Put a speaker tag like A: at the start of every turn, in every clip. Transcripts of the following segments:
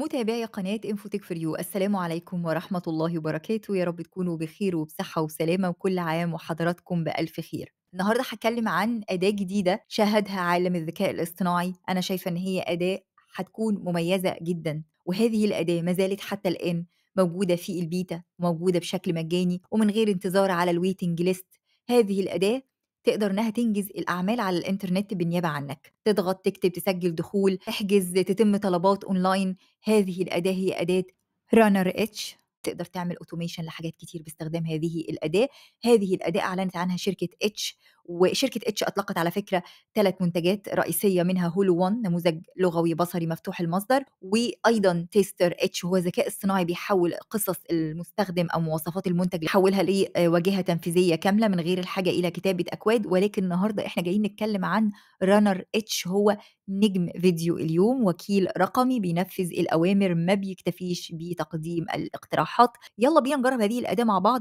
A: متابعي قناة انفوتك فور يو السلام عليكم ورحمة الله وبركاته يا رب تكونوا بخير وبصحة وسلامة وكل عام وحضراتكم بألف خير النهاردة هتكلم عن أداة جديدة شاهدها عالم الذكاء الاصطناعي أنا شايفة إن هي أداة هتكون مميزة جدا وهذه الأداة ما زالت حتى الآن موجودة في البيتا وموجودة بشكل مجاني ومن غير انتظار على الويتنج ليست هذه الأداة تقدر إنها تنجز الأعمال على الإنترنت بالنيابة عنك تضغط تكتب تسجل دخول تحجز تتم طلبات أونلاين هذه الأداة هي أداة رانر اتش تقدر تعمل اوتوميشن لحاجات كتير باستخدام هذه الاداه هذه الاداه اعلنت عنها شركه اتش وشركه اتش اطلقت على فكره ثلاث منتجات رئيسيه منها هولو 1 نموذج لغوي بصري مفتوح المصدر وايضا تيستر اتش هو ذكاء اصطناعي بيحول قصص المستخدم او مواصفات المنتج يحولها لواجهه آه، تنفيذيه كامله من غير الحاجه الى كتابه اكواد ولكن النهارده احنا جايين نتكلم عن رانر اتش هو نجم فيديو اليوم وكيل رقمي بينفذ الاوامر ما بيكتفيش بتقديم الاقتراح اقتراحات يلا بينا نجرب هذه الاداه مع بعض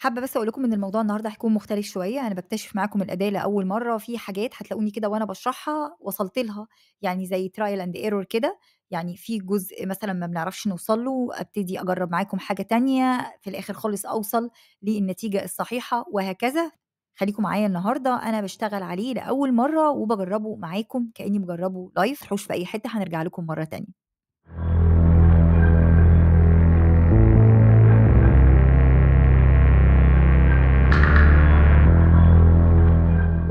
A: حابه بس اقول لكم ان الموضوع النهارده هيكون مختلف شويه انا بكتشف معاكم الاداه لاول مره في حاجات هتلاقوني كده وانا بشرحها وصلت لها يعني زي ترايل اند ايرور كده يعني في جزء مثلا ما بنعرفش نوصل له ابتدي اجرب معاكم حاجه تانية في الاخر خالص اوصل للنتيجه الصحيحه وهكذا خليكم معايا النهارده انا بشتغل عليه لاول مره وبجربه معاكم كاني بجربه لايف حوش في اي حته هنرجع لكم مره تانية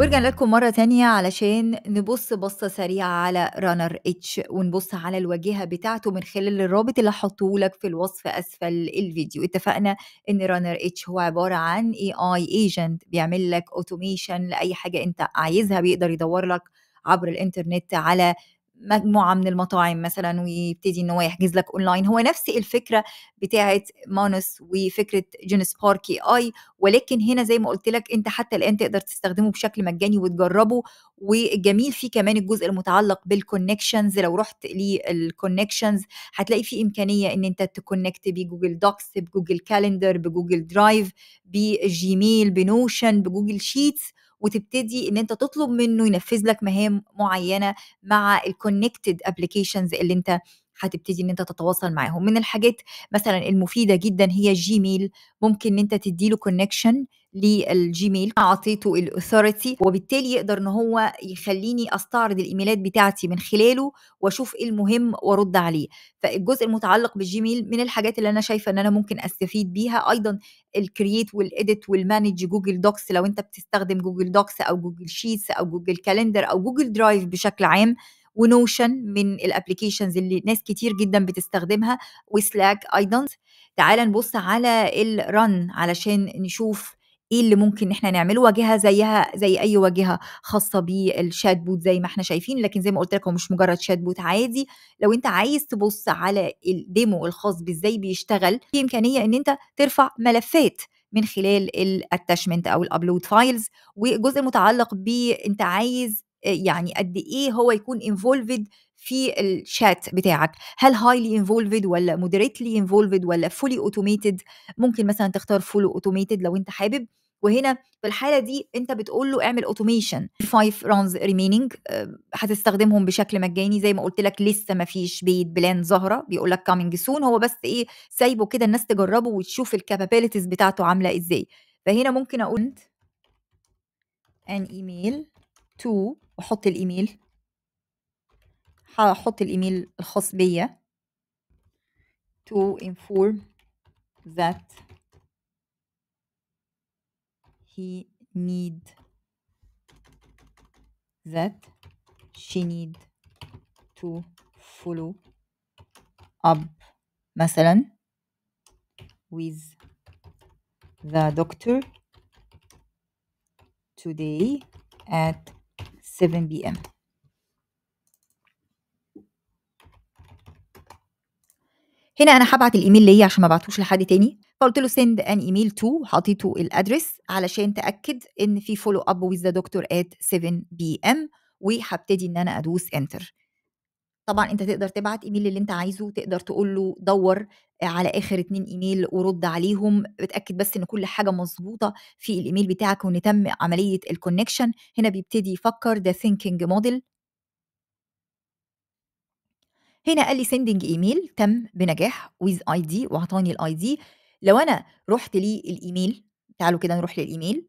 A: ورجعنا لكم مرة تانية علشان نبص بصة سريعة على رانر اتش ونبص على الواجهة بتاعته من خلال الرابط اللي هحطه لك في الوصف أسفل الفيديو اتفقنا إن رانر اتش هو عبارة عن اي اي ايجنت بيعمل لك اوتوميشن لأي حاجة أنت عايزها بيقدر يدور لك عبر الانترنت على مجموعه من المطاعم مثلا ويبتدي ان هو يحجز لك اونلاين هو نفس الفكره بتاعه مانوس وفكره جينس باركي اي ولكن هنا زي ما قلت لك انت حتى الان تقدر تستخدمه بشكل مجاني وتجربه والجميل فيه كمان الجزء المتعلق بالكونكشنز لو رحت للكونكشنز هتلاقي فيه امكانيه ان انت تكونكت بجوجل دوكس بجوجل كالندر بجوجل درايف بجيميل بنوشن بجوجل شيتس وتبتدي ان انت تطلب منه ينفذ لك مهام معينه مع الكونكتد ابلكيشنز اللي انت هتبتدي ان انت تتواصل معاهم من الحاجات مثلا المفيده جدا هي جيميل ممكن ان انت تديله كونكشن للجيميل اعطيته الاثوريتي وبالتالي يقدر ان هو يخليني استعرض الايميلات بتاعتي من خلاله واشوف ايه المهم وارد عليه فالجزء المتعلق بالجيميل من الحاجات اللي انا شايفه ان انا ممكن استفيد بيها ايضا الكرييت والاديت والمانج جوجل دوكس لو انت بتستخدم جوجل دوكس او جوجل شيتس او جوجل كالندر او جوجل درايف بشكل عام ونوشن من الابلكيشنز اللي ناس كتير جدا بتستخدمها وسلاك ايضا تعال نبص على الرن علشان نشوف ايه اللي ممكن احنا نعمله واجهه زيها زي اي واجهه خاصه بالشات بوت زي ما احنا شايفين لكن زي ما قلت لك هو مش مجرد شات بوت عادي لو انت عايز تبص على الديمو الخاص بازاي بيشتغل في امكانيه ان انت ترفع ملفات من خلال الاتشمنت او الابلود فايلز وجزء متعلق ب انت عايز آه، يعني قد ايه هو يكون انفولفد في الشات بتاعك هل هايلي انفولفد ولا مودريتلي انفولفد ولا فولي اوتوميتد ممكن مثلا تختار فولي اوتوميتد لو انت حابب وهنا في الحاله دي انت بتقول له اعمل اوتوميشن 5 رانز ريميننج هتستخدمهم بشكل مجاني زي ما قلت لك لسه ما فيش بيد بلان ظاهره بيقول لك كامينج سون هو بس ايه سايبه كده الناس تجربه وتشوف الكابابيلتيز بتاعته عامله ازاي فهنا ممكن اقول ان ايميل تو واحط الايميل هحط الايميل الخاص بيا to inform that he need that she need to follow up مثلا with the doctor today at 7 p.m. هنا انا هبعت الايميل ليا عشان ما بعتوش لحد تاني فقلت له سند ان ايميل تو حطيته الادرس علشان تاكد ان في فولو اب ويز ذا دكتور ات 7 بي ام وهبتدي ان انا ادوس انتر طبعا انت تقدر تبعت ايميل اللي انت عايزه تقدر تقول له دور على اخر اتنين ايميل ورد عليهم اتاكد بس ان كل حاجه مظبوطه في الايميل بتاعك وان تم عمليه الكونكشن هنا بيبتدي يفكر ده ثينكينج موديل هنا قال لي سندنج ايميل تم بنجاح ويز اي دي واعطاني الاي دي لو انا رحت الايميل تعالوا كده نروح للايميل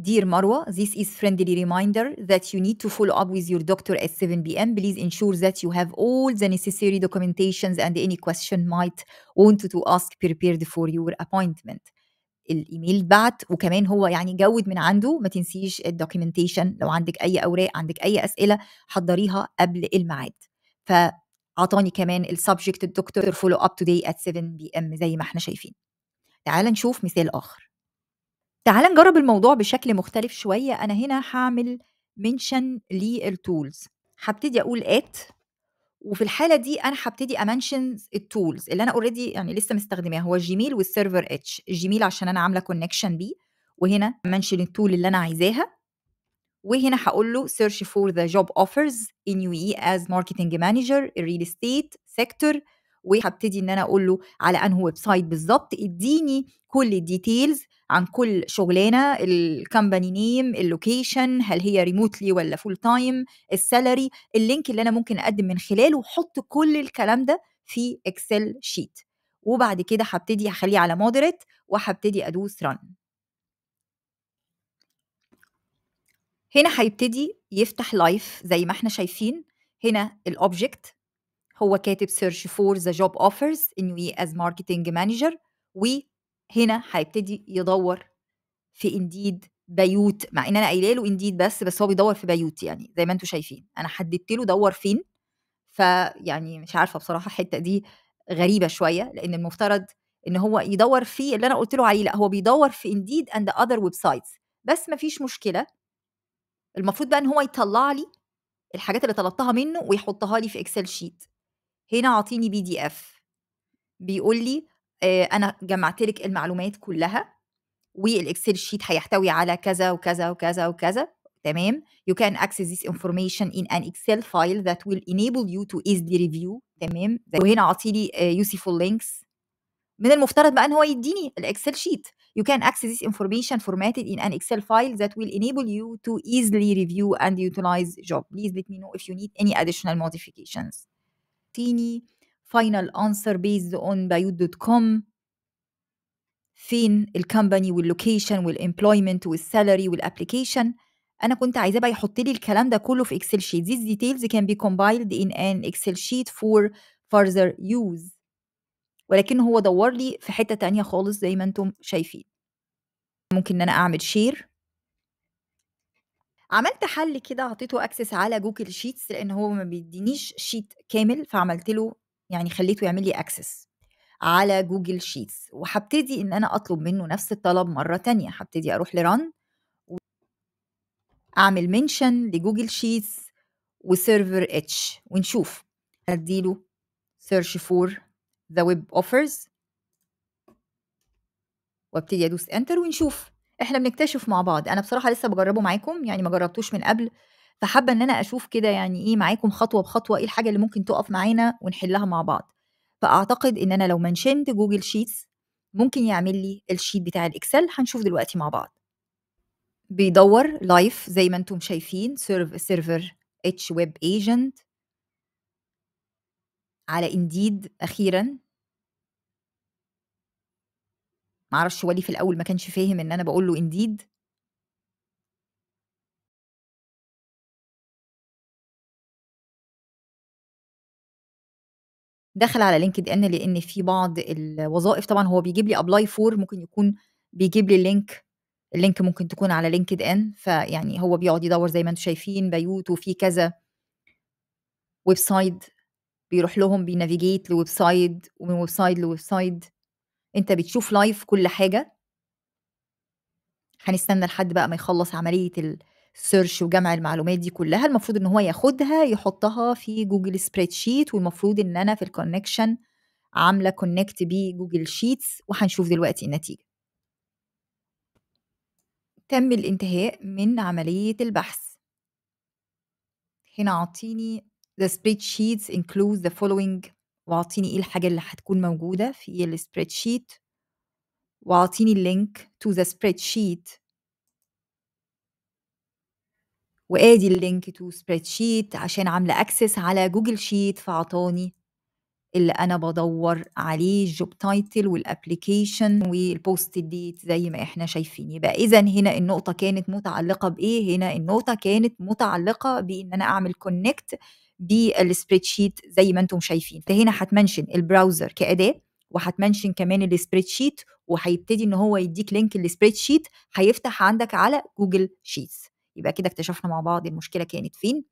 A: Dear Marwa, this is friendly reminder that you need to follow up with your doctor at 7 p.m. Please ensure that you have all the necessary documentations and any question might want to ask prepared for your appointment. الايميل بعت وكمان هو يعني جود من عنده ما تنسيش الدوكيومنتيشن لو عندك اي اوراق عندك اي اسئله حضريها قبل الميعاد ف اعطاني كمان السبجكت الدكتور فولو اب تو داي ات 7 بي ام زي ما احنا شايفين تعال نشوف مثال اخر تعال نجرب الموضوع بشكل مختلف شويه انا هنا هعمل منشن للتولز هبتدي اقول ات وفي الحاله دي انا هبتدي امنشن التولز اللي انا اوريدي يعني لسه مستخدماها هو الجيميل والسيرفر اتش الجيميل عشان انا عامله كونكشن بيه وهنا منشن التول اللي انا عايزاها وهنا هقول له فور ذا جوب اوفرز ان يو اي از ماركتنج مانجر الريل استيت سيكتور وهبتدي ان انا اقول له على انه ويب سايت بالظبط اديني كل الديتيلز عن كل شغلانه الكمباني نيم اللوكيشن هل هي ريموتلي ولا فول تايم السالري اللينك اللي انا ممكن اقدم من خلاله وحط كل الكلام ده في اكسل شيت وبعد كده هبتدي اخليه على مودريت وهبتدي ادوس رن هنا هيبتدي يفتح لايف زي ما احنا شايفين هنا الاوبجكت هو كاتب سيرش فور ذا جوب اوفرز ان وي از ماركتنج مانجر وهنا هيبتدي يدور في انديد بيوت مع ان انا قايله له انديد بس بس هو بيدور في بيوت يعني زي ما انتم شايفين انا حددت له دور فين فيعني مش عارفه بصراحه الحته دي غريبه شويه لان المفترض ان هو يدور في اللي انا قلت له عليه لا هو بيدور في انديد اند اذر ويب سايتس بس مفيش مشكله المفروض بقى ان هو يطلع لي الحاجات اللي طلبتها منه ويحطها لي في اكسل شيت هنا عطيني بي دي اف بيقول لي آه انا جمعت لك المعلومات كلها والاكسل شيت هيحتوي على كذا وكذا وكذا وكذا تمام you can access this information in an excel file that will enable you to easily review تمام وهنا عطيني آه لينكس من المفترض بقى ان هو يديني الاكسل شيت You can access this information formatted in an Excel file that will enable you to easily review and utilize job. Please let me know if you need any additional modifications. Tini, final answer based on bayud.com. فين الكمباني واللوكيشن والامبلويمنت والسالري والابلكيشن انا كنت عايزاه بقى يحط لي الكلام ده كله في اكسل شيت these details can be compiled in an excel sheet for further use ولكن هو دور لي في حتة تانية خالص زي ما انتم شايفين ممكن ان انا اعمل شير عملت حل كده عطيته اكسس على جوجل شيتس لان هو ما بيدينيش شيت كامل فعملت له يعني خليته يعمل لي اكسس على جوجل شيتس وهبتدي ان انا اطلب منه نفس الطلب مره تانية هبتدي اروح لرن اعمل منشن لجوجل شيتس وسيرفر اتش ونشوف هديله سيرش فور ذا ويب اوفرز وابتدي ادوس انتر ونشوف احنا بنكتشف مع بعض انا بصراحه لسه بجربه معاكم يعني ما جربتوش من قبل فحابه ان انا اشوف كده يعني ايه معاكم خطوه بخطوه ايه الحاجه اللي ممكن تقف معانا ونحلها مع بعض فاعتقد ان انا لو منشنت جوجل شيتس ممكن يعمل لي الشيت بتاع الاكسل هنشوف دلوقتي مع بعض بيدور لايف زي ما انتم شايفين سيرف سيرفر اتش ويب ايجنت على انديد اخيرا معرفش ولي في الاول ما كانش فاهم ان انا بقول له انديد دخل على لينكد ان لان في بعض الوظائف طبعا هو بيجيب لي ابلاي فور ممكن يكون بيجيب لي اللينك اللينك ممكن تكون على لينكد ان فيعني هو بيقعد يدور زي ما انتم شايفين بيوت وفي كذا ويب سايت بيروح لهم بينافيجيت لويب سايت ومن ويب سايت لويب سايت انت بتشوف لايف كل حاجه هنستنى لحد بقى ما يخلص عمليه السيرش وجمع المعلومات دي كلها المفروض ان هو ياخدها يحطها في جوجل سبريد شيت والمفروض ان انا في الكونكشن عامله كونكت بجوجل شيتس وهنشوف دلوقتي النتيجه تم الانتهاء من عمليه البحث هنا عطيني the spreadsheets includes the following واعطيني إيه الحاجة اللي هتكون موجودة في السبريد شيت واعطيني اللينك to the شيت وادي اللينك تو سبريد شيت عشان عامله اكسس على جوجل شيت فعطاني اللي انا بدور عليه الجوب تايتل والابلكيشن والبوست ديت زي ما احنا شايفين يبقى اذا هنا النقطه كانت متعلقه بايه هنا النقطه كانت متعلقه بان انا اعمل كونكت بالسبريد شيت زي ما انتم شايفين فهنا هتمنشن البراوزر كاداه وهتمنشن كمان السبريد شيت وهيبتدي ان هو يديك لينك للسبريد شيت هيفتح عندك على جوجل شيتس يبقى كده اكتشفنا مع بعض المشكله كانت فين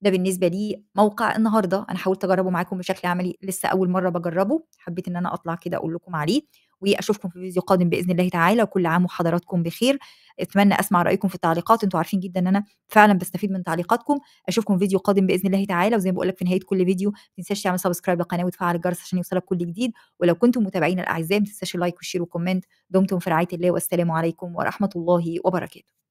A: ده بالنسبه لي موقع النهارده انا حاولت اجربه معاكم بشكل عملي لسه اول مره بجربه حبيت ان انا اطلع كده اقول لكم عليه واشوفكم في فيديو قادم باذن الله تعالى وكل عام وحضراتكم بخير اتمنى اسمع رايكم في التعليقات انتوا عارفين جدا ان انا فعلا بستفيد من تعليقاتكم اشوفكم في فيديو قادم باذن الله تعالى وزي ما بقول لك في نهايه كل فيديو ما تنساش تعمل سبسكرايب للقناه وتفعل الجرس عشان يوصلك كل جديد ولو كنتم متابعين الاعزاء ما تنساش اللايك والشير والكومنت دمتم في رعايه الله والسلام عليكم ورحمه الله وبركاته